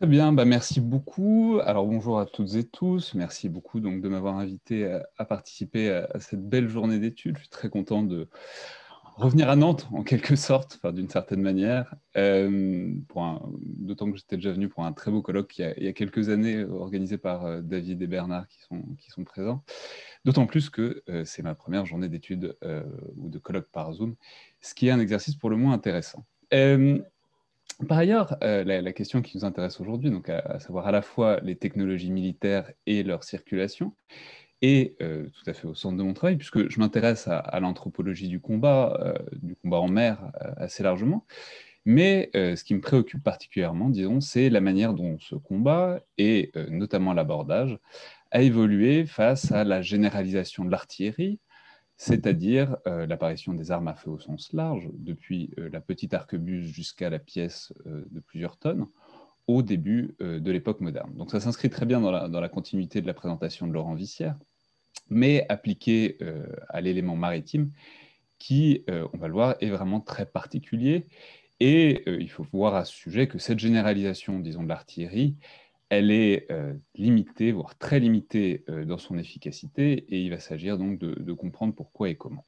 Très bien, bah merci beaucoup. Alors bonjour à toutes et tous. Merci beaucoup donc de m'avoir invité euh, à, participer à, cette belle journée d'études. Je suis très content de revenir à Nantes en quelque sorte, d'une certaine manière. Euh, D'autant que j'étais déjà venu pour un très beau colloque il y a, quelques années organisé par euh, David et Bernard qui sont, qui sont présents. D'autant plus que euh, c'est ma première journée d'études ou de colloque par Zoom, ce qui est un exercice pour le moins intéressant. Par ailleurs, euh, la, question qui nous intéresse aujourd'hui, donc à, savoir à la fois les technologies militaires et leur circulation, est euh, tout à fait au centre de mon travail, puisque je m'intéresse à, l'anthropologie du combat, euh, du combat en mer assez largement. Mais ce qui me préoccupe particulièrement, disons, c'est la manière dont ce combat, et notamment l'abordage, a évolué face à la généralisation de l'artillerie, c'est-à-dire euh, l'apparition des armes à feu au sens large, depuis euh, la petite arquebuse jusqu'à la pièce euh, de plusieurs tonnes, au début de l'époque moderne. Donc ça s'inscrit très bien dans la, continuité de la présentation de Laurent Vissière, mais appliqué à l'élément maritime, qui, on va le voir, est vraiment très particulier. Et il faut voir à ce sujet que cette généralisation, disons, de l'artillerie, elle est euh, limitée, voire très limitée euh, dans son efficacité, et il va s'agir donc de, comprendre pourquoi et comment.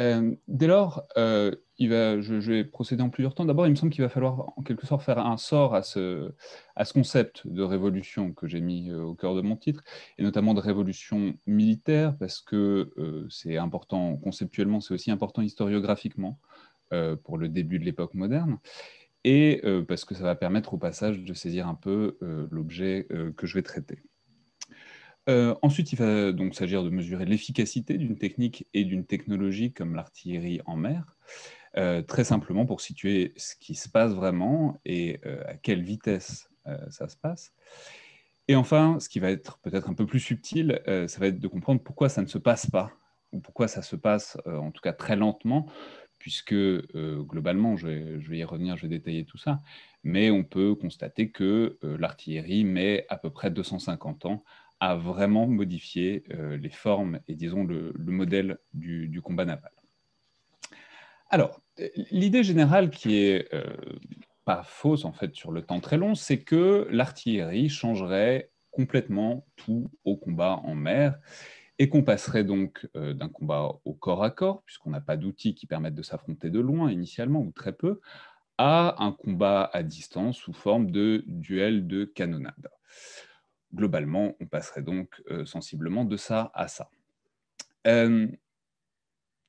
Euh, dès lors, je, vais procéder en plusieurs temps. D'abord, il me semble qu'il va falloir en quelque sorte faire un sort à ce concept de révolution que j'ai mis au cœur de mon titre, et notamment de révolution militaire, parce que c'est important conceptuellement, c'est aussi important historiographiquement pour le début de l'époque moderne et euh, parce que ça va permettre au passage de saisir un peu euh, l'objet euh, que je vais traiter. ensuite, il va donc s'agir de mesurer l'efficacité d'une technique et d'une technologie comme l'artillerie en mer, très simplement pour situer ce qui se passe vraiment et à quelle vitesse ça se passe. Et enfin, ce qui va être peut-être un peu plus subtil, ça va être de comprendre pourquoi ça ne se passe pas, ou pourquoi ça se passe en tout cas très lentement, puisque euh, globalement, je vais, y revenir, je vais détailler tout ça, mais on peut constater que euh, l'artillerie mais à peu près 250 ans a vraiment modifié euh, les formes et disons le, modèle du, combat naval. Alors, l'idée générale qui est pas fausse en fait sur le temps très long, c'est que l'artillerie changerait complètement tout au combat en mer et qu'on passerait donc euh, d'un combat au corps à corps, puisqu'on n'a pas d'outils qui permettent de s'affronter de loin initialement, ou très peu, à un combat à distance sous forme de duel de canonnade. Globalement, on passerait donc euh, sensiblement de ça à ça. Euh,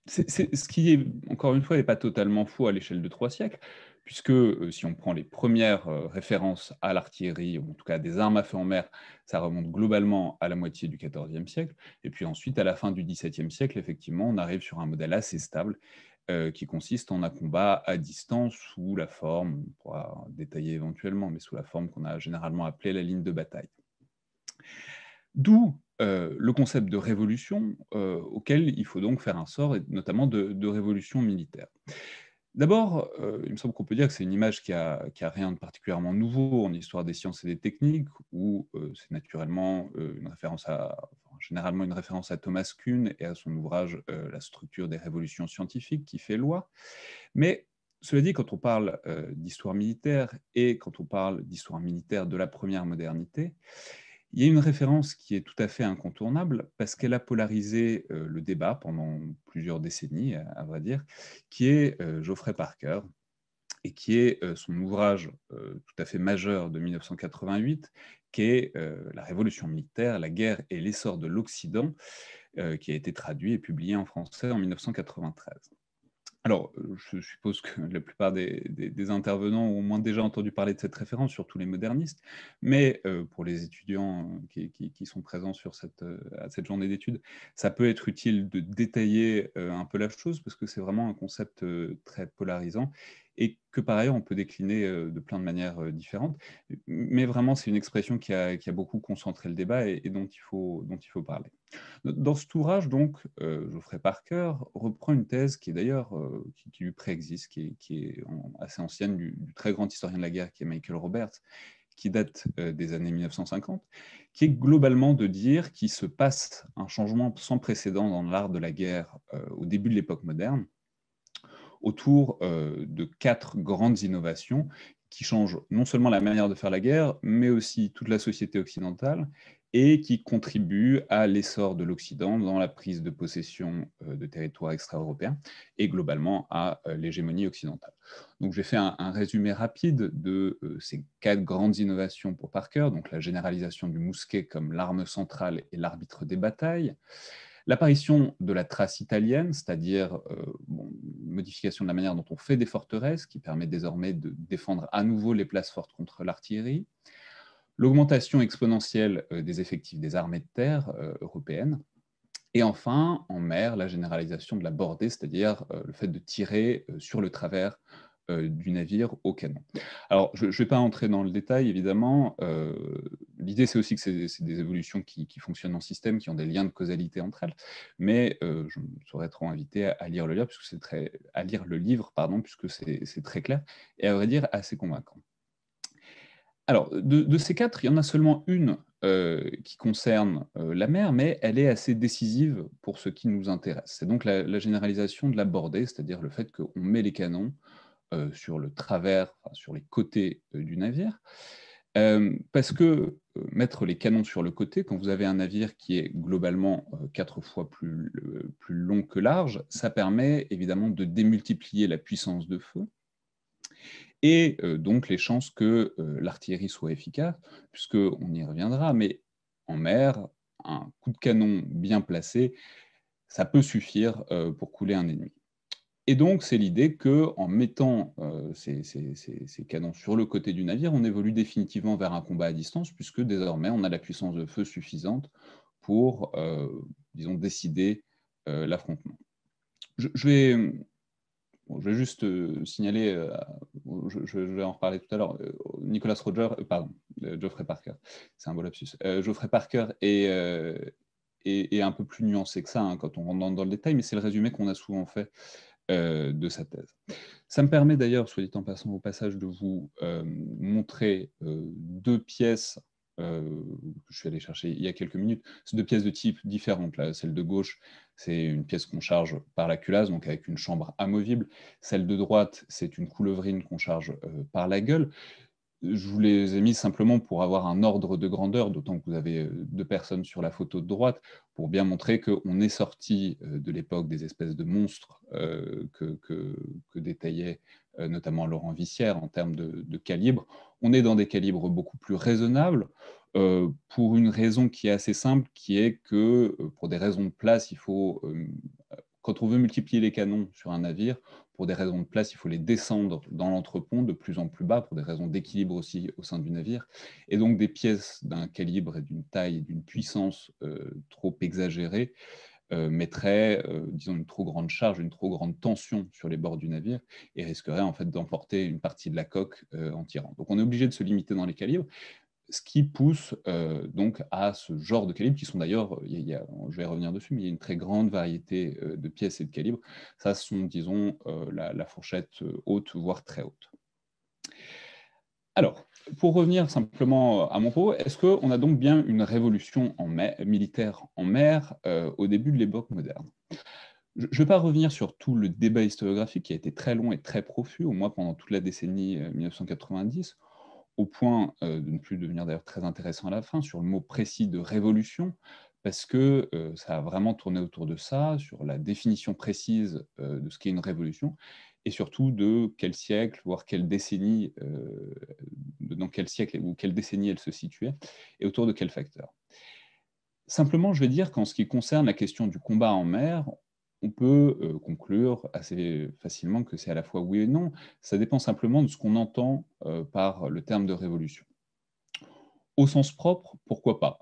ce qui, encore une fois, n'est pas totalement faux à l'échelle de trois siècles, puisque euh, si on prend les premières euh, références à l'artillerie, ou en tout cas des armes à feu en mer, ça remonte globalement à la moitié du XIVe siècle. Et puis ensuite, à la fin du XVIIe siècle, effectivement, on arrive sur un modèle assez stable euh, qui consiste en un combat à distance sous la forme, on pourra détailler éventuellement, mais sous la forme qu'on a généralement appelée la ligne de bataille. D'où le concept de révolution auquel il faut donc faire un sort, et notamment de révolution militaire. D'abord, euh, il me semble qu'on peut dire que c'est une image qui a, rien de particulièrement nouveau en histoire des sciences et des techniques, où euh, c'est naturellement euh, une référence à, généralement une référence à Thomas Kuhn et à son ouvrage La structure des révolutions scientifiques qui fait loi. Mais cela dit, quand on parle d'histoire militaire et quand on parle d'histoire militaire de la première modernité, il y a une référence qui est tout à fait incontournable parce qu'elle a polarisé euh, le débat pendant plusieurs décennies, à vrai dire, qui est euh, Geoffrey Parker et qui est euh, son ouvrage tout à fait majeur de 1988, qui est La Révolution militaire, la guerre et l'essor de l'Occident, qui a été traduit et publié en français en 1993. Alors, euh, je suppose que la plupart des, intervenants ont au moins déjà entendu parler de cette référence, surtout les modernistes, mais euh, pour les étudiants euh, qui, sont présents sur cette, à cette journée d'études, ça peut être utile de détailler un peu la chose, parce que c'est vraiment un concept très polarisant et que par ailleurs on peut décliner euh, de plein de manières euh, différentes. Mais vraiment, c'est une expression qui a, beaucoup concentré le débat et, dont, il faut, dont il faut parler. Dans cet ouvrage, donc, euh, Geoffrey Parker reprend une thèse qui est d'ailleurs, qui, lui préexiste, qui est, assez ancienne du, très grand historien de la guerre qui est Michael Roberts, qui date des années 1950, qui est globalement de dire qu'il se passe un changement sans précédent dans l'art de la guerre au début de l'époque moderne, autour euh, de quatre grandes innovations qui changent non seulement la manière de faire la guerre, mais aussi toute la société occidentale et qui contribuent à l'essor de l'Occident dans la prise de possession euh, de territoires extra-européens et globalement à euh, l'hégémonie occidentale. Donc j'ai fait un, résumé rapide de ces quatre grandes innovations pour Parker, donc la généralisation du mousquet comme l'arme centrale et l'arbitre des batailles, L'apparition de la trace italienne, c'est-à-dire euh, modification de la manière dont on fait des forteresses, qui permet désormais de défendre à nouveau les places fortes contre l'artillerie. L'augmentation exponentielle euh, des effectifs des armées de terre euh, européennes. Et enfin, en mer, la généralisation de la bordée, c'est-à-dire le fait de tirer sur le travers euh, du navire au canon. Alors, je ne vais pas entrer dans le détail, évidemment. Euh, l'idée, c'est aussi que c'est des évolutions qui, fonctionnent en système, qui ont des liens de causalité entre elles. Mais euh, je serais trop invité à, lire le livre, puisque c'est très à lire le livre, pardon, puisque c'est très clair et à vrai dire assez convaincant. Alors, de, ces quatre, il y en a seulement une euh, qui concerne la mer, mais elle est assez décisive pour ce qui nous intéresse. C'est donc la, la, généralisation de la c'est-à-dire le fait qu'on met les canons euh, sur le travers, sur les côtés euh, du navire. Euh, parce que mettre les canons sur le côté, quand vous avez un navire qui est globalement quatre fois plus, plus, long que large, ça permet évidemment de démultiplier la puissance de feu et donc les chances que l'artillerie soit efficace, puisqu'on y reviendra, mais en mer, un coup de canon bien placé, ça peut suffire pour couler un ennemi. Et donc, c'est l'idée qu'en mettant euh, ces, canons sur le côté du navire, on évolue définitivement vers un combat à distance, puisque désormais, on a la puissance de feu suffisante pour, euh, disons, décider euh, l'affrontement. Je, vais, je, vais, juste signaler, je, vais en reparler tout à l'heure, Nicolas Roger, pardon, Geoffrey Parker, c'est un beau lapsus, Geoffrey Parker est, un peu plus nuancé que ça hein, quand on rentre dans le détail, mais c'est le résumé qu'on a souvent fait euh, de sa thèse. Ça me permet d'ailleurs, soit dit en passant au passage, de vous euh, montrer euh, deux pièces que je suis allé chercher il y a quelques minutes. C'est deux pièces de type différentes. Là. Celle de gauche, c'est une pièce qu'on charge par la culasse, donc avec une chambre amovible. Celle de droite, c'est une couleuvrine qu'on charge par la gueule je vous les ai mis simplement pour avoir un ordre de grandeur, d'autant que vous avez euh, deux personnes sur la photo de droite, pour bien montrer qu'on est sorti euh, de l'époque des espèces de monstres euh, que, détaillait notamment Laurent Vissière en termes de, calibre. On est dans des calibres beaucoup plus raisonnables, pour une raison qui est assez simple, qui est que pour des raisons de place, il faut quand on veut multiplier les canons sur un navire, pour des raisons de place, il faut les descendre dans l'entrepont de plus en plus bas pour des raisons d'équilibre aussi au sein du navire. Et donc des pièces d'un calibre et d'une taille et d'une puissance euh, trop exagérées euh, mettraient, euh, disons, une trop grande charge, une trop grande tension sur les bords du navire et risqueraient en fait d'emporter une partie de la coque en tirant. Donc on est obligé de se limiter dans les calibres, ce qui pousse euh, donc à ce genre de calibre, qui sont d'ailleurs, je vais revenir dessus, mais il y a une très grande variété euh, de pièces et de calibres. Ça ce sont, disons, euh, la, fourchette haute, voire très haute. Alors, pour revenir simplement à mon propos, est-ce qu'on a donc bien une révolution en militaire en mer au début de l'époque moderne je ne vais pas revenir sur tout le débat historiographique qui a été très long et très profus, au moins pendant toute la décennie 1990 au point euh, de ne plus devenir d'ailleurs très intéressant à la fin, sur le mot précis de révolution, parce que euh, ça a vraiment tourné autour de ça, sur la définition précise euh, de ce qu'est une révolution, et surtout de quel siècle, voire quelle décennie, dans quel siècle ou quelle décennie elle se situait, et autour de quel facteur. Simplement, je vais dire qu'en ce qui concerne la question du combat en mer, on peut euh, conclure assez facilement que c'est à la fois oui et non. Ça dépend simplement de ce qu'on entend euh, par le terme de révolution. Au sens propre, pourquoi pas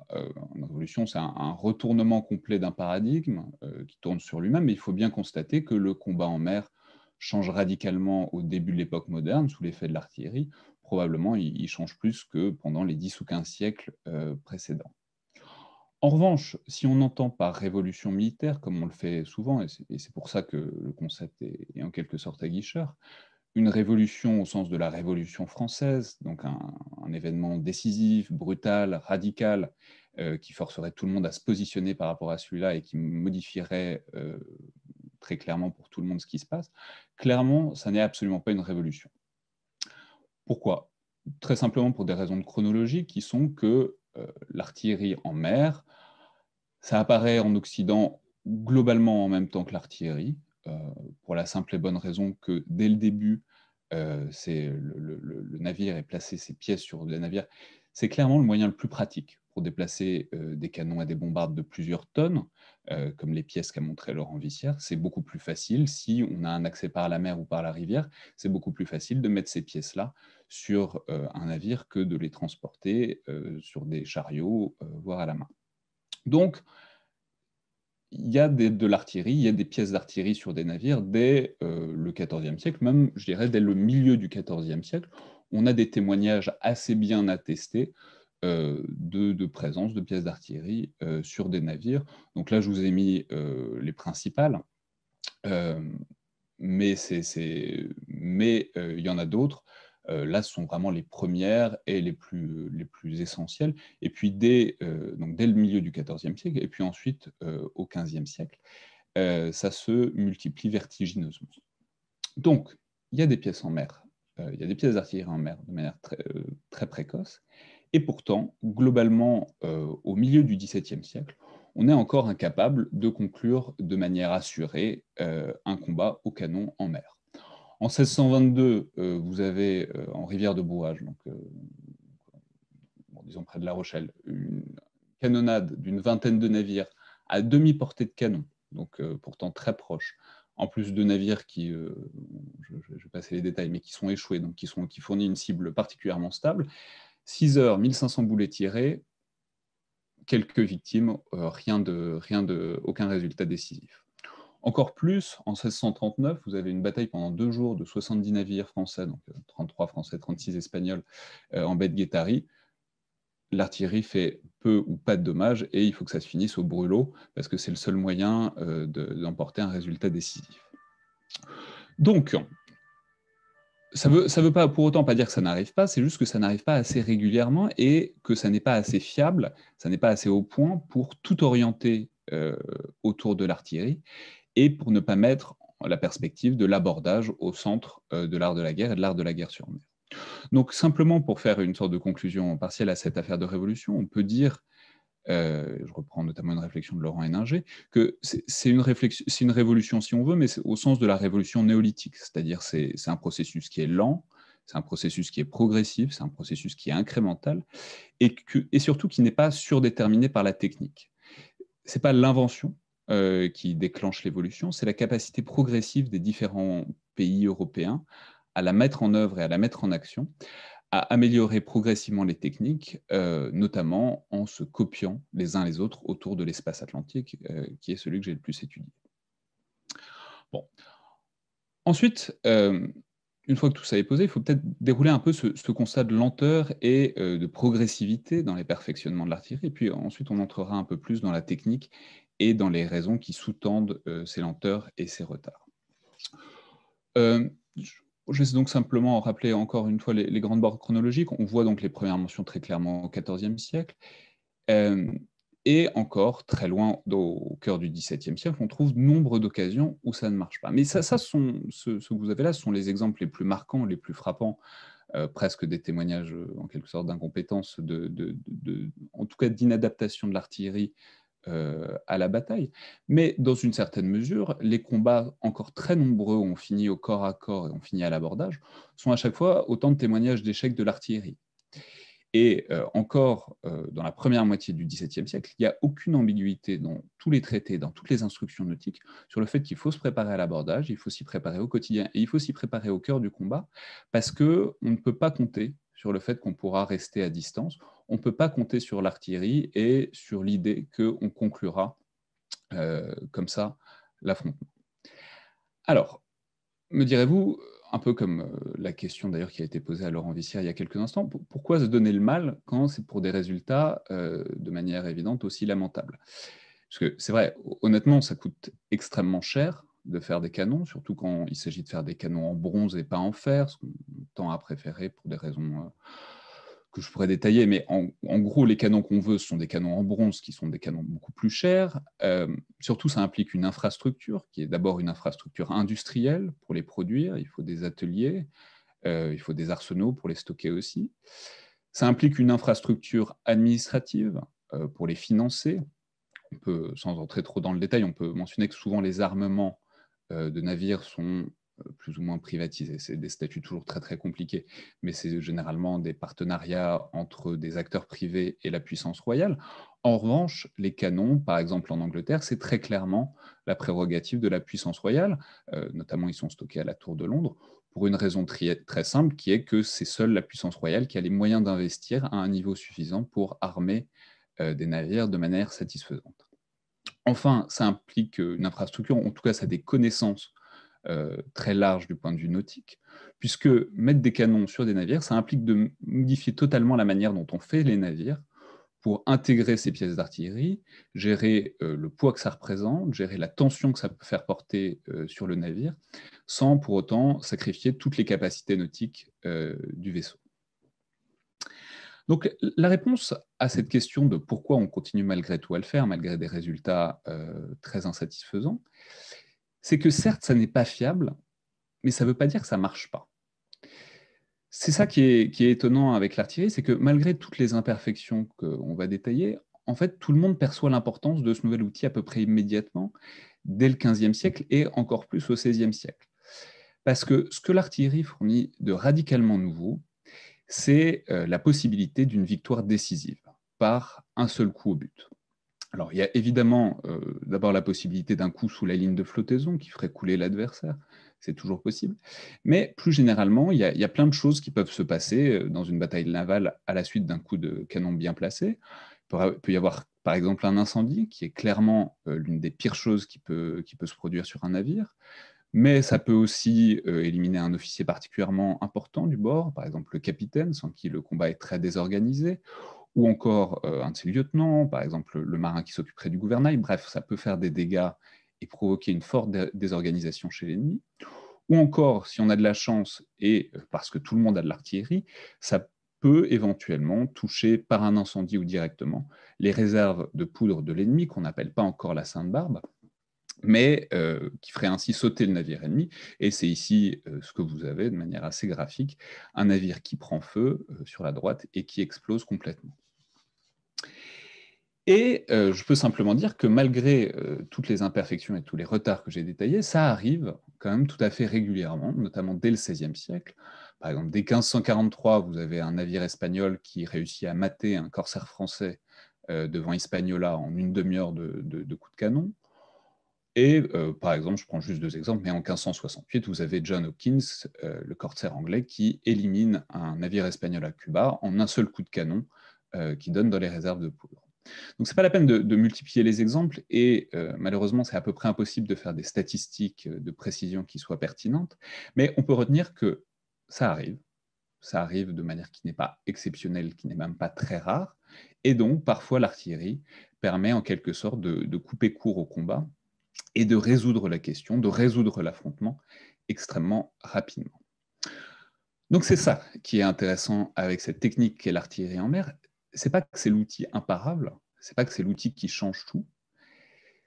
Une euh, révolution, c'est un, retournement complet d'un paradigme qui tourne sur lui-même, mais il faut bien constater que le combat en mer change radicalement au début de l'époque moderne, sous l'effet de l'artillerie. Probablement, il, il, change plus que pendant les 10 ou 15 siècles précédents. En revanche, si on entend par révolution militaire, comme on le fait souvent, et c'est pour ça que le concept est, en quelque sorte aguicheur, une révolution au sens de la Révolution française, donc un, événement décisif, brutal, radical, euh, qui forcerait tout le monde à se positionner par rapport à celui-là et qui modifierait euh, très clairement pour tout le monde ce qui se passe, clairement, ça n'est absolument pas une révolution. Pourquoi Très simplement pour des raisons de chronologie qui sont que euh, l'artillerie en mer. Ça apparaît en Occident globalement en même temps que l'artillerie, euh, pour la simple et bonne raison que dès le début, euh, le, navire est placé, ses pièces sur le navire, c'est clairement le moyen le plus pratique pour déplacer des canons et des bombardes de plusieurs tonnes, comme les pièces qu'a montré Laurent Vissière. C'est beaucoup plus facile, si on a un accès par la mer ou par la rivière, c'est beaucoup plus facile de mettre ces pièces-là sur euh, un navire que de les transporter euh, sur des chariots, euh, voire à la main. Donc, il y a de l'artillerie, il y a des pièces d'artillerie sur des navires dès le XIVe siècle, même, je dirais, dès le milieu du XIVe siècle. On a des témoignages assez bien attestés de, présence de pièces d'artillerie sur des navires. Donc là, je vous ai mis les principales, mais il y en a d'autres. Euh, là, ce sont vraiment les premières et les plus, essentielles. Et puis, dès, euh, le milieu du XIVe siècle, et puis ensuite euh, au XVe siècle, ça se multiplie vertigineusement. Donc, il y a des pièces en mer, il y a des pièces d'artillerie en mer de manière très, précoce. Et pourtant, globalement, au milieu du XVIIe siècle, on est encore incapable de conclure de manière assurée un combat au canon en mer. En 1622, euh, vous avez euh, en rivière de bouage donc, euh, disons près de La Rochelle, une canonnade d'une vingtaine de navires à demi-portée de canon, donc pourtant très proche, en plus de navires qui, je, vais passer les détails, mais qui sont échoués, donc qui, sont, qui fournissent une cible particulièrement stable. 6 heures, 1500 boulets tirés, quelques victimes, rien de, rien de, aucun résultat décisif. Encore plus, en 1639, vous avez une bataille pendant deux jours de 70 navires français, donc 33 euh, français, 36 espagnols, euh, en baie de Guétari. L'artillerie fait peu ou pas de dommages et il faut que ça se finisse au brûlot parce que c'est le seul moyen euh, d'emporter un résultat décisif. Donc, ça ne veut, pas, pour autant pas dire que ça n'arrive pas, c'est juste que ça n'arrive pas assez régulièrement et que ça n'est pas assez fiable, ça n'est pas assez au point pour tout orienter autour de l'artillerie et pour ne pas mettre la perspective de l'abordage au centre euh, de l'art de la guerre et de l'art de la guerre sur mer. Donc simplement pour faire une sorte de conclusion partielle à cette affaire de révolution, on peut dire, euh, je reprends notamment une réflexion de Laurent Héninger, que c'est une, une, révolution si on veut, mais au sens de la révolution néolithique, c'est-à-dire c'est un processus qui est lent, c'est un processus qui est progressif, c'est un processus qui est incrémental, et, que, et surtout qui n'est pas surdéterminé par la technique. Ce n'est pas l'invention, euh, qui déclenche l'évolution, c'est la capacité progressive des différents pays européens à la mettre en œuvre et à la mettre en action, à améliorer progressivement les techniques, euh, notamment en se copiant les uns les autres autour de l'espace atlantique, euh, qui est celui que j'ai le plus étudié. Bon. Ensuite, une fois que tout ça est posé, il faut peut-être dérouler un peu ce, constat de lenteur et de progressivité dans les perfectionnements de l'artillerie. Et puis ensuite, on entrera un peu plus dans la technique et dans les raisons qui sous-tendent ces euh, lenteurs et ces retards. Euh, je vais donc simplement rappeler encore une fois les, grandes barres chronologiques. On voit donc les premières mentions très clairement au XIVe siècle. Euh, et encore très loin au cœur du XVIIe siècle, on trouve nombre d'occasions où ça ne marche pas. Mais ça, ça sont, ce, que vous avez là sont les exemples les plus marquants, les plus frappants, presque des témoignages en quelque sorte d'incompétence, de, en tout cas d'inadaptation de l'artillerie euh, à la bataille. Mais dans une certaine mesure, les combats encore très nombreux ont on finit au corps à corps et on finit à l'abordage sont à chaque fois autant de témoignages d'échecs de l'artillerie. Et euh, encore, euh, dans la première moitié du XVIIe siècle, il n'y a aucune ambiguïté dans tous les traités, dans toutes les instructions nautiques, sur le fait qu'il faut se préparer à l'abordage, il faut s'y préparer au quotidien et il faut s'y préparer au cœur du combat, parce qu'on ne peut pas compter sur le fait qu'on pourra rester à distance, on ne peut pas compter sur l'artillerie et sur l'idée qu'on conclura euh, comme ça l'affrontement. Alors, me direz-vous, un peu comme euh, la question d'ailleurs qui a été posée à Laurent Vissière il y a quelques instants, pourquoi se donner le mal quand c'est pour des résultats euh, de manière évidente aussi lamentables Parce que c'est vrai, honnêtement, ça coûte extrêmement cher de faire des canons, surtout quand il s'agit de faire des canons en bronze et pas en fer, ce qu'on tend à préférer pour des raisons que je pourrais détailler, mais en, gros, les canons qu'on veut, ce sont des canons en bronze qui sont des canons beaucoup plus chers. Euh, surtout, ça implique une infrastructure qui est d'abord une infrastructure industrielle pour les produire. Il faut des ateliers, euh, il faut des arsenaux pour les stocker aussi. Ça implique une infrastructure administrative euh, pour les financer. On peut, sans entrer trop dans le détail, on peut mentionner que souvent les armements de navires sont euh, plus ou moins privatisés. C'est des statuts toujours très très compliqués, mais c'est généralement des partenariats entre des acteurs privés et la puissance royale. En revanche, les canons, par exemple en Angleterre, c'est très clairement la prérogative de la puissance royale, euh, notamment ils sont stockés à la Tour de Londres, pour une raison très, très simple qui est que c'est seule la puissance royale qui a les moyens d'investir à un niveau suffisant pour armer euh, des navires de manière satisfaisante. Enfin, ça implique une infrastructure, en tout cas ça a des connaissances euh, très large du point de vue nautique, puisque mettre des canons sur des navires, ça implique de modifier totalement la manière dont on fait les navires pour intégrer ces pièces d'artillerie, gérer euh, le poids que ça représente, gérer la tension que ça peut faire porter euh, sur le navire, sans pour autant sacrifier toutes les capacités nautiques du vaisseau. Donc la réponse à cette question de pourquoi on continue malgré tout à le faire, malgré des résultats très insatisfaisants, c'est que certes, ça n'est pas fiable, mais ça ne veut pas dire que ça ne marche pas. C'est ça qui est, étonnant avec l'artillerie, c'est que malgré toutes les imperfections qu'on va détailler, en fait, tout le monde perçoit l'importance de ce nouvel outil à peu près immédiatement, dès le XVe siècle et encore plus au XVIe siècle. Parce que ce que l'artillerie fournit de radicalement nouveau, c'est euh, la possibilité d'une victoire décisive par un seul coup au but. Alors, il y a évidemment euh, d'abord la possibilité d'un coup sous la ligne de flottaison qui ferait couler l'adversaire, c'est toujours possible. Mais plus généralement, il y, a, plein de choses qui peuvent se passer euh, dans une bataille navale à la suite d'un coup de canon bien placé. Il peut y avoir par exemple un incendie, qui est clairement euh, l'une des pires choses qui peut, qui peut se produire sur un navire. Mais ça peut aussi éliminer un officier particulièrement important du bord, par exemple le capitaine, sans qui le combat est très désorganisé, ou encore euh, un de ses lieutenants, par exemple le marin qui s'occuperait du gouvernail. Bref, ça peut faire des dégâts et provoquer une forte désorganisation chez l'ennemi. Ou encore, si on a de la chance et euh, parce que tout le monde a de l'artillerie, ça peut éventuellement toucher par un incendie ou directement les réserves de poudre de l'ennemi, qu'on n'appelle pas encore la Sainte-Barbe, mais euh, qui ferait ainsi sauter le navire ennemi. Et c'est ici ce que vous avez de manière assez graphique, un navire qui prend feu sur la droite et qui explose complètement. Et euh, je peux simplement dire que malgré euh, toutes les imperfections et tous les retards que j'ai détaillés, ça arrive quand même tout à fait régulièrement, notamment dès le XVIe siècle. Par exemple, dès 1543, vous avez un navire espagnol qui réussit à mater un corsaire français euh, devant Hispaniola en une demi-heure de, de, de coups de canon. Et par exemple, je prends juste deux exemples, mais en 1568, vous avez John Hawkins, le corsaire anglais, qui élimine un navire espagnol à Cuba en un seul coup de canon qui donne dans les réserves de poudre. Donc, ce n'est pas la peine de, multiplier les exemples et euh, malheureusement, c'est à peu près impossible de faire des statistiques euh, de précision qui soient pertinentes, mais on peut retenir que ça arrive, ça arrive de manière qui n'est pas exceptionnelle, qui n'est même pas très rare, et donc parfois l'artillerie permet en quelque sorte de couper court au combat et de résoudre la question, de résoudre l'affrontement extrêmement rapidement. Donc c'est ça qui est intéressant avec cette technique qu'est l'artillerie en mer, n'est pas que c'est l'outil imparable, c'est pas que c'est l'outil qui change tout,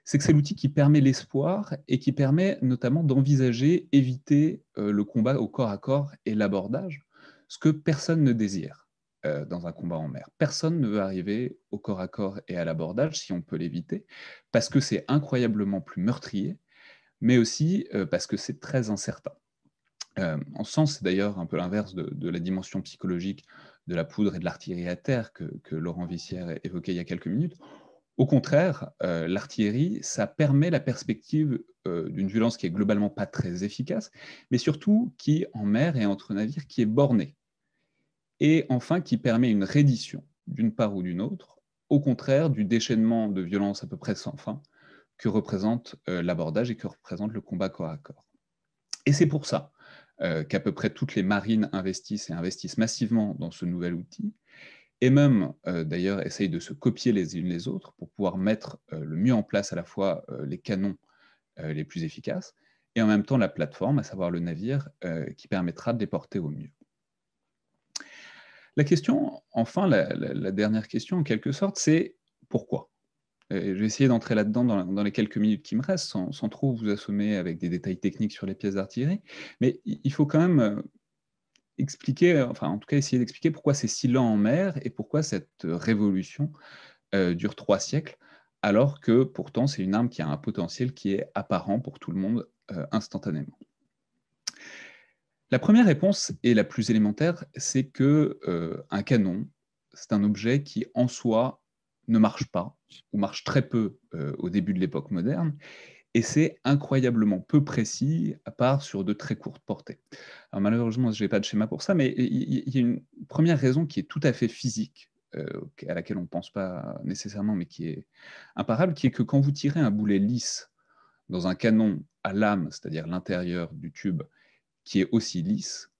c'est que c'est l'outil qui permet l'espoir et qui permet notamment d'envisager, éviter euh, le combat au corps à corps et l'abordage, ce que personne ne désire euh, dans un combat en mer. Personne ne veut arriver au corps à corps et à l'abordage si on peut l'éviter, parce que c'est incroyablement plus meurtrier, mais aussi euh, parce que c'est très incertain. Euh, en sens, c'est d'ailleurs un peu l'inverse de, la dimension psychologique de la poudre et de l'artillerie à terre que, Laurent Vissière évoquait il y a quelques minutes. Au contraire, euh, l'artillerie, ça permet la perspective euh, d'une violence qui est globalement pas très efficace, mais surtout qui, en mer et entre navires, qui est bornée. Et enfin, qui permet une reddition, d'une part ou d'une autre, au contraire du déchaînement de violence à peu près sans fin que représente l'abordage et que représente le combat corps à corps. Et c'est pour ça euh, qu'à peu près toutes les marines investissent et investissent massivement dans ce nouvel outil, et même euh, d'ailleurs essayent de se copier les unes les autres pour pouvoir mettre euh, le mieux en place à la fois les canons les plus efficaces et en même temps la plateforme, à savoir le navire, qui permettra de les porter au mieux. La question, enfin, la dernière question en quelque sorte, c'est pourquoi je vais essayer d'entrer là-dedans dans, les quelques minutes qui me restent, sans, trop vous assommer avec des détails techniques sur les pièces d'artillerie. Mais il faut quand même euh, expliquer, enfin en tout cas essayer d'expliquer pourquoi c'est si lent en mer et pourquoi cette révolution euh, dure trois siècles, alors que pourtant c'est une arme qui a un potentiel qui est apparent pour tout le monde euh, instantanément. La première réponse et la plus élémentaire, c'est que un canon, c'est un objet qui en soi ne marche pas ou marche très peu euh, au début de l'époque moderne, et c'est incroyablement peu précis, à part sur de très courtes portées. malheureusement, je n'ai pas de schéma pour ça, mais il y, a une première raison qui est tout à fait physique, euh, à laquelle on ne pense pas nécessairement, mais qui est imparable, qui est que quand vous tirez un boulet lisse dans un canon à lame, c'est-à-dire l'intérieur du tube, qui est aussi lisse,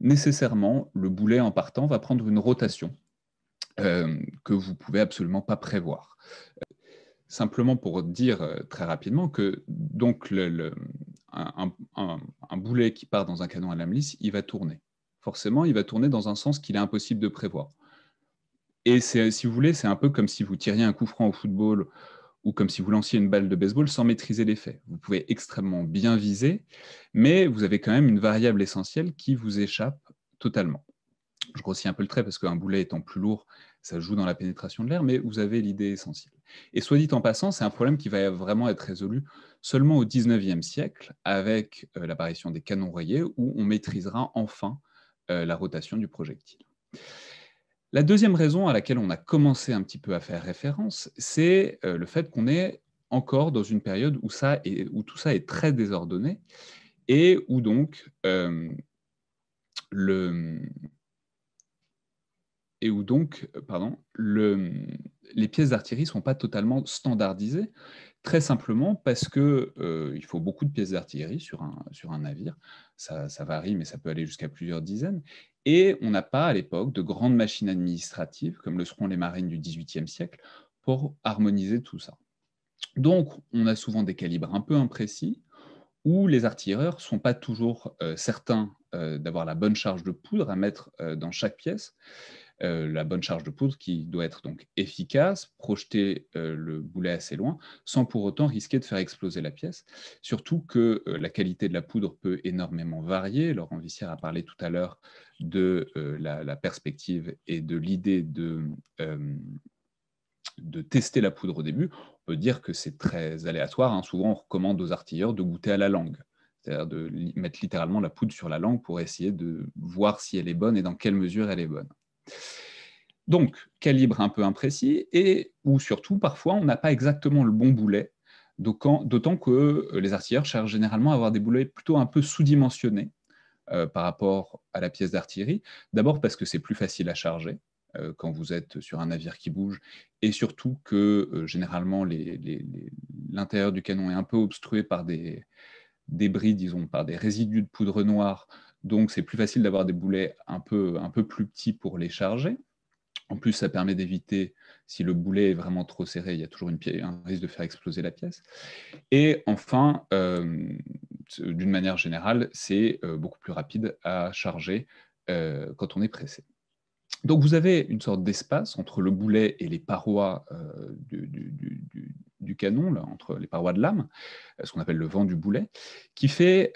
nécessairement, le boulet en partant va prendre une rotation euh, que vous pouvez absolument pas prévoir. Euh, simplement pour dire euh, très rapidement que donc un, boulet qui part dans un canon à la il va tourner. Forcément, il va tourner dans un sens qu'il est impossible de prévoir. Et si vous voulez, c'est un peu comme si vous tiriez un coup franc au football ou comme si vous lanciez une balle de baseball sans maîtriser l'effet. Vous pouvez extrêmement bien viser, mais vous avez quand même une variable essentielle qui vous échappe totalement je grossis un peu le trait parce qu'un boulet étant plus lourd, ça joue dans la pénétration de l'air, mais vous avez l'idée essentielle. Et soit dit en passant, c'est un problème qui va vraiment être résolu seulement au 19e siècle avec euh, l'apparition des canons rayés où on maîtrisera enfin euh, la rotation du projectile. La deuxième raison à laquelle on a commencé un petit peu à faire référence, c'est euh, le fait qu'on est encore dans une période où, ça est, où tout ça est très désordonné et où donc le, et où donc, euh, pardon, le, mm, les pièces d'artillerie ne sont pas totalement standardisées, très simplement parce que euh, il faut beaucoup de pièces d'artillerie sur un, sur un navire, ça, varie, mais ça peut aller jusqu'à plusieurs dizaines, et on n'a pas à l'époque de grandes machines administratives, comme le seront les marines du XVIIIe siècle, pour harmoniser tout ça. Donc, on a souvent des calibres un peu imprécis, où les artilleurs ne sont pas toujours euh, certains d'avoir la bonne charge de poudre à mettre dans chaque pièce, euh, la bonne charge de poudre qui doit être donc efficace, projeter euh, le boulet assez loin, sans pour autant risquer de faire exploser la pièce. Surtout que euh, la qualité de la poudre peut énormément varier. Laurent Vissière a parlé tout à l'heure de la, perspective et de l'idée de tester la poudre au début, on peut dire que c'est très aléatoire. Hein. Souvent, on recommande aux artilleurs de goûter à la langue, c'est-à-dire de mettre littéralement la poudre sur la langue pour essayer de voir si elle est bonne et dans quelle mesure elle est bonne. Donc, calibre un peu imprécis et ou surtout, parfois, on n'a pas exactement le bon boulet, d'autant que euh, les artilleurs chargent généralement à avoir des boulets plutôt un peu sous-dimensionnés euh, par rapport à la pièce d'artillerie. D'abord parce que c'est plus facile à charger, euh, quand vous êtes sur un navire qui bouge, et surtout que généralement l'intérieur du canon est un peu obstrué par des débris, disons, par des résidus de poudre noire donc, c'est plus facile d'avoir des boulets un peu, un peu plus petits pour les charger. En plus, ça permet d'éviter, si le boulet est vraiment trop serré, il y a toujours une un risque de faire exploser la pièce. Et enfin, euh, d'une manière générale, c'est euh, beaucoup plus rapide à charger euh, quand on est pressé. Donc vous avez une sorte d'espace entre le boulet et les parois du, canon, entre les parois de l'âme, ce qu'on appelle le vent du boulet, qui fait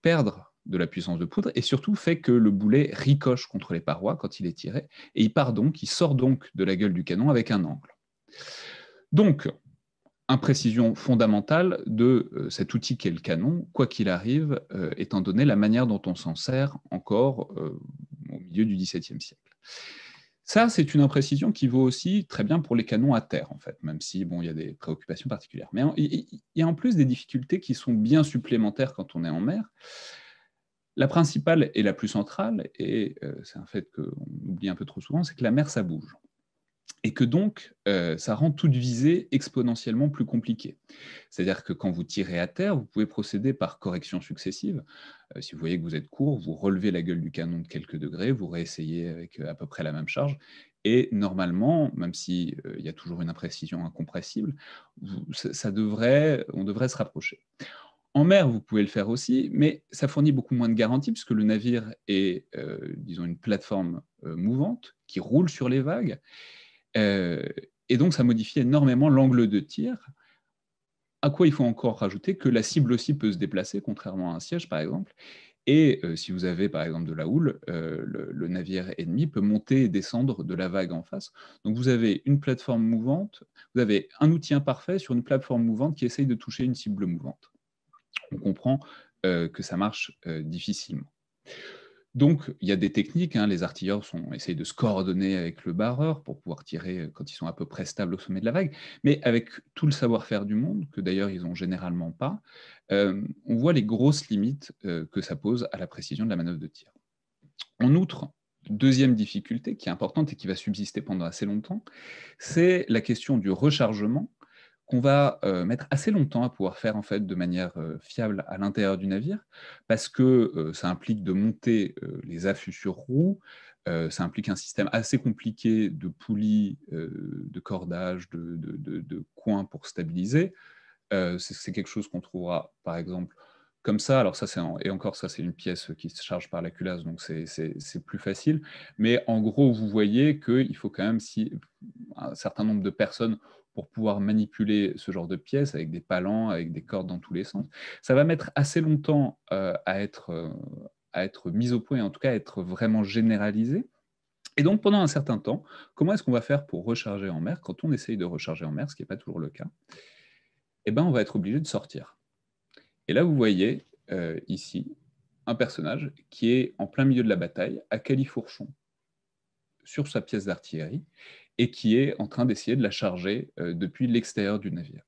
perdre de la puissance de poudre et surtout fait que le boulet ricoche contre les parois quand il est tiré et il part donc, il sort donc de la gueule du canon avec un angle. Donc, imprécision fondamentale de euh, cet outil qu'est le canon, quoi qu'il arrive, euh, étant donné la manière dont on s'en sert encore euh, au milieu du XVIIe siècle. Ça, c'est une imprécision qui vaut aussi très bien pour les canons à terre, en fait, même si bon, il y a des préoccupations particulières. Mais il y a en plus des difficultés qui sont bien supplémentaires quand on est en mer, la principale et la plus centrale, et euh, c'est un fait qu'on oublie un peu trop souvent, c'est que la mer, ça bouge. Et que donc, euh, ça rend toute visée exponentiellement plus compliquée. C'est-à-dire que quand vous tirez à terre, vous pouvez procéder par correction successive. Euh, si vous voyez que vous êtes court, vous relevez la gueule du canon de quelques degrés, vous réessayez avec à peu près la même charge, et normalement, même s'il il y a toujours une imprécision incompressible, ça devrait, on devrait se rapprocher. En mer, vous pouvez le faire aussi, mais ça fournit beaucoup moins de garanties puisque le navire est, euh, disons, une plateforme euh, mouvante qui roule sur les vagues. Euh, et donc, ça modifie énormément l'angle de tir. À quoi il faut encore rajouter que la cible aussi peut se déplacer, contrairement à un siège, par exemple. Et si vous avez, par exemple, de la houle, le, le, navire ennemi peut monter et descendre de la vague en face. Donc, vous avez une plateforme mouvante, vous avez un outil imparfait sur une plateforme mouvante qui essaye de toucher une cible mouvante on comprend euh, que ça marche euh, difficilement. Donc, il y a des techniques. Hein. les artilleurs sont, essayent de se coordonner avec le barreur pour pouvoir tirer euh, quand ils sont à peu près stables au sommet de la vague. Mais avec tout le savoir-faire du monde, que d'ailleurs ils n'ont généralement pas, on voit les grosses limites que ça pose à la précision de la manœuvre de tir. En outre, deuxième difficulté qui est importante et qui va subsister pendant assez longtemps, c'est la question du rechargement qu'on va euh, mettre assez longtemps à pouvoir faire en fait de manière euh, fiable à l'intérieur du navire, parce que euh, ça implique de monter les affûts sur roues, ça implique un système assez compliqué de poulies, de cordages, de, coins pour stabiliser. c'est quelque chose qu'on trouvera par exemple comme ça. Alors ça, c'est et encore ça, c'est une pièce qui se charge par la culasse, donc c'est plus facile. Mais en gros, vous voyez que il faut quand même si un certain nombre de personnes pour pouvoir manipuler ce genre de pièces avec des palans, avec des cordes dans tous les sens. Ça va mettre assez longtemps euh, à, être, euh, à être mis au point et en tout cas à être vraiment généralisé. Et donc pendant un certain temps, comment est-ce qu'on va faire pour recharger en mer quand on essaye de recharger en mer, ce qui n'est pas toujours le cas Eh bien, on va être obligé de sortir. Et là, vous voyez euh, ici un personnage qui est en plein milieu de la bataille à califourchon sur sa pièce d'artillerie et qui est en train d'essayer de la charger euh, depuis l'extérieur du navire.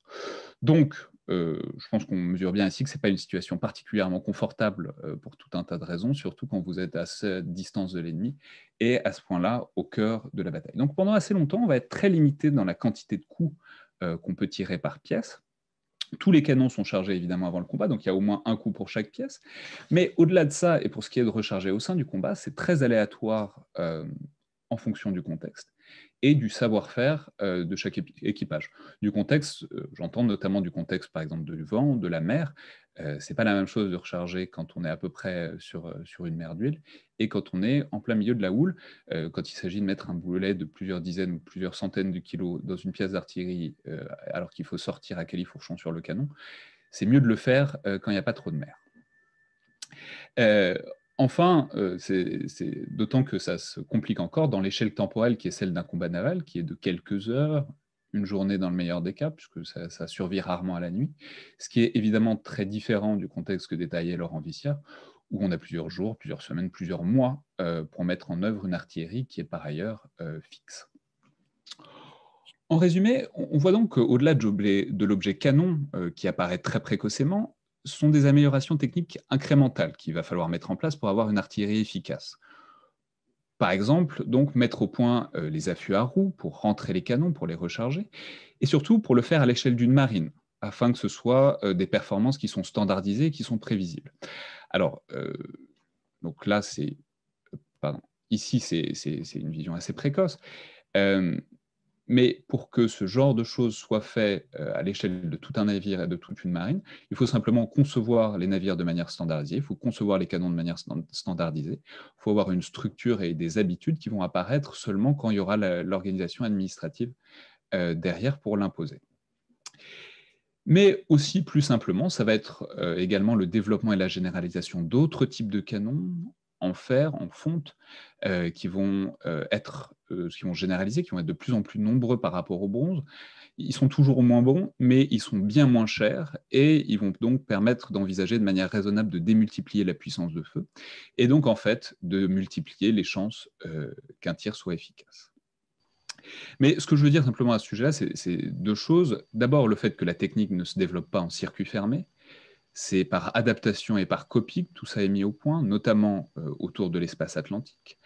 Donc, euh, je pense qu'on mesure bien ici que ce n'est pas une situation particulièrement confortable euh, pour tout un tas de raisons, surtout quand vous êtes à cette distance de l'ennemi et à ce point-là au cœur de la bataille. Donc pendant assez longtemps, on va être très limité dans la quantité de coups qu'on peut tirer par pièce. Tous les canons sont chargés évidemment avant le combat, donc il y a au moins un coup pour chaque pièce. Mais au-delà de ça, et pour ce qui est de recharger au sein du combat, c'est très aléatoire en fonction du contexte et du savoir-faire euh, de chaque équipage. Du contexte, euh, j'entends notamment du contexte par exemple du vent, de la mer. ce euh, c'est pas la même chose de recharger quand on est à peu près sur, sur une mer d'huile et quand on est en plein milieu de la houle, quand il s'agit de mettre un boulet de plusieurs dizaines ou plusieurs centaines de kilos dans une pièce d'artillerie alors qu'il faut sortir à califourchon sur le canon, c'est mieux de le faire quand il n'y a pas trop de mer. Enfin, euh, c'est d'autant que ça se complique encore dans l'échelle temporelle qui est celle d'un combat naval, qui est de quelques heures, une journée dans le meilleur des cas, puisque ça, survit rarement à la nuit, ce qui est évidemment très différent du contexte que détaillait Laurent Vissière, où on a plusieurs jours, plusieurs semaines, plusieurs mois euh, pour mettre en œuvre une artillerie qui est par ailleurs euh, fixe. En résumé, on voit donc qu'au-delà de l'objet canon, qui apparaît très précocement, sont des améliorations techniques incrémentales qu'il va falloir mettre en place pour avoir une artillerie efficace. Par exemple, donc mettre au point euh, les affûts à roues pour rentrer les canons, pour les recharger, et surtout pour le faire à l'échelle d'une marine, afin que ce soit euh, des performances qui sont standardisées, qui sont prévisibles. Alors, euh, donc là, c'est, ici, c'est une vision assez précoce. Mais pour que ce genre de choses soit fait euh, à l'échelle de tout un navire et de toute une marine, il faut simplement concevoir les navires de manière standardisée, il faut concevoir les canons de manière standardisée, il faut avoir une structure et des habitudes qui vont apparaître seulement quand il y aura l'organisation administrative euh, derrière pour l'imposer. Mais aussi, plus simplement, ça va être euh, également le développement et la généralisation d'autres types de canons, en fer, en fonte, euh, qui vont euh, être, euh, qui vont généraliser, qui vont être de plus en plus nombreux par rapport au bronze. Ils sont toujours moins bons, mais ils sont bien moins chers et ils vont donc permettre d'envisager de manière raisonnable de démultiplier la puissance de feu et donc en fait de multiplier les chances qu'un tir soit efficace. Mais ce que je veux dire simplement à ce sujet-là, c'est deux choses. D'abord, le fait que la technique ne se développe pas en circuit fermé. C'est par adaptation et par copie que tout ça est mis au point, notamment euh, autour de l'espace atlantique.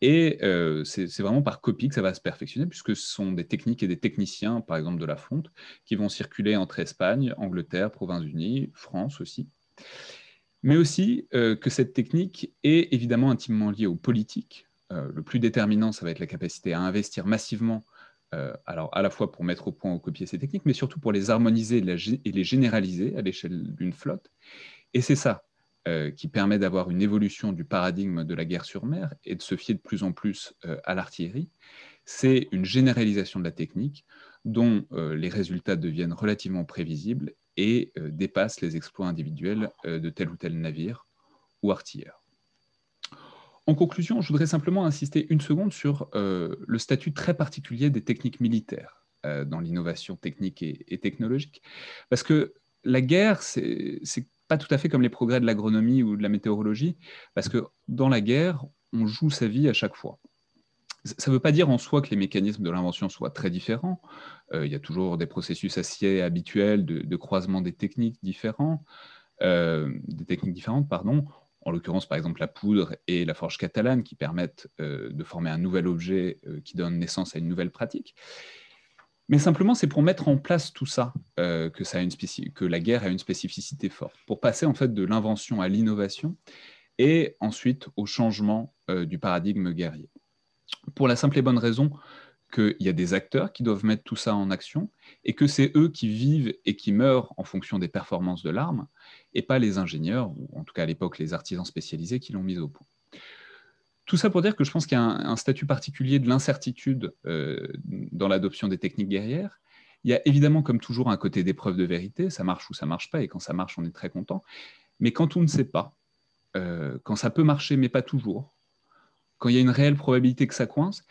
Et euh, c'est vraiment par copie que ça va se perfectionner, puisque ce sont des techniques et des techniciens, par exemple de la fonte, qui vont circuler entre Espagne, Angleterre, Provinces-Unies, France aussi. Mais aussi euh, que cette technique est évidemment intimement liée aux politiques. le plus déterminant, ça va être la capacité à investir massivement euh, alors à la fois pour mettre au point ou copier ces techniques, mais surtout pour les harmoniser et les généraliser à l'échelle d'une flotte. Et c'est ça euh, qui permet d'avoir une évolution du paradigme de la guerre sur mer et de se fier de plus en plus euh, à l'artillerie. C'est une généralisation de la technique dont les résultats deviennent relativement prévisibles et dépassent les exploits individuels de tel ou tel navire ou artilleur. En conclusion, je voudrais simplement insister une seconde sur euh, le statut très particulier des techniques militaires euh, dans l'innovation technique et, technologique. Parce que la guerre, c'est pas tout à fait comme les progrès de l'agronomie ou de la météorologie, parce que dans la guerre, on joue sa vie à chaque fois. Ça ne veut pas dire en soi que les mécanismes de l'invention soient très différents. Euh, il y a toujours des processus assez habituels de, croisement des techniques différentes. des techniques différentes, pardon en l'occurrence par exemple la poudre et la forge catalane qui permettent euh, de former un nouvel objet euh, qui donne naissance à une nouvelle pratique. Mais simplement, c'est pour mettre en place tout ça, euh, que, que la guerre a une spécificité forte, pour passer en fait de l'invention à l'innovation et ensuite au changement du paradigme guerrier. Pour la simple et bonne raison qu'il y a des acteurs qui doivent mettre tout ça en action et que c'est eux qui vivent et qui meurent en fonction des performances de l'arme et pas les ingénieurs, ou en tout cas à l'époque les artisans spécialisés qui l'ont mise au point. Tout ça pour dire que je pense qu'il y a un, statut particulier de l'incertitude euh, dans l'adoption des techniques guerrières. Il y a évidemment, comme toujours, un côté d'épreuve de vérité, ça marche ou ça marche pas, et quand ça marche, on est très content. Mais quand on ne sait pas, euh, quand ça peut marcher, mais pas toujours, quand il y a une réelle probabilité que ça coince,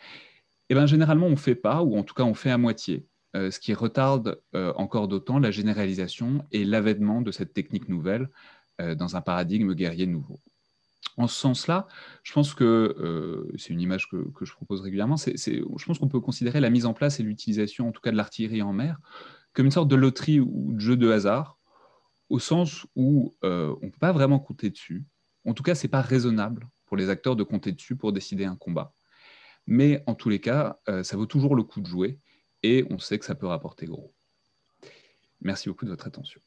eh ben, généralement, on ne fait pas, ou en tout cas, on fait à moitié, euh, ce qui retarde euh, encore d'autant la généralisation et l'avènement de cette technique nouvelle euh, dans un paradigme guerrier nouveau. En ce sens-là, je pense que, c'est une image que, je propose régulièrement, je pense qu'on peut considérer la mise en place et l'utilisation, en tout cas de l'artillerie en mer, comme une sorte de loterie ou de jeu de hasard, au sens où on ne peut pas vraiment compter dessus. En tout cas, ce n'est pas raisonnable pour les acteurs de compter dessus pour décider un combat. Mais en tous les cas, euh, ça vaut toujours le coup de jouer et on sait que ça peut rapporter gros. Merci beaucoup de votre attention.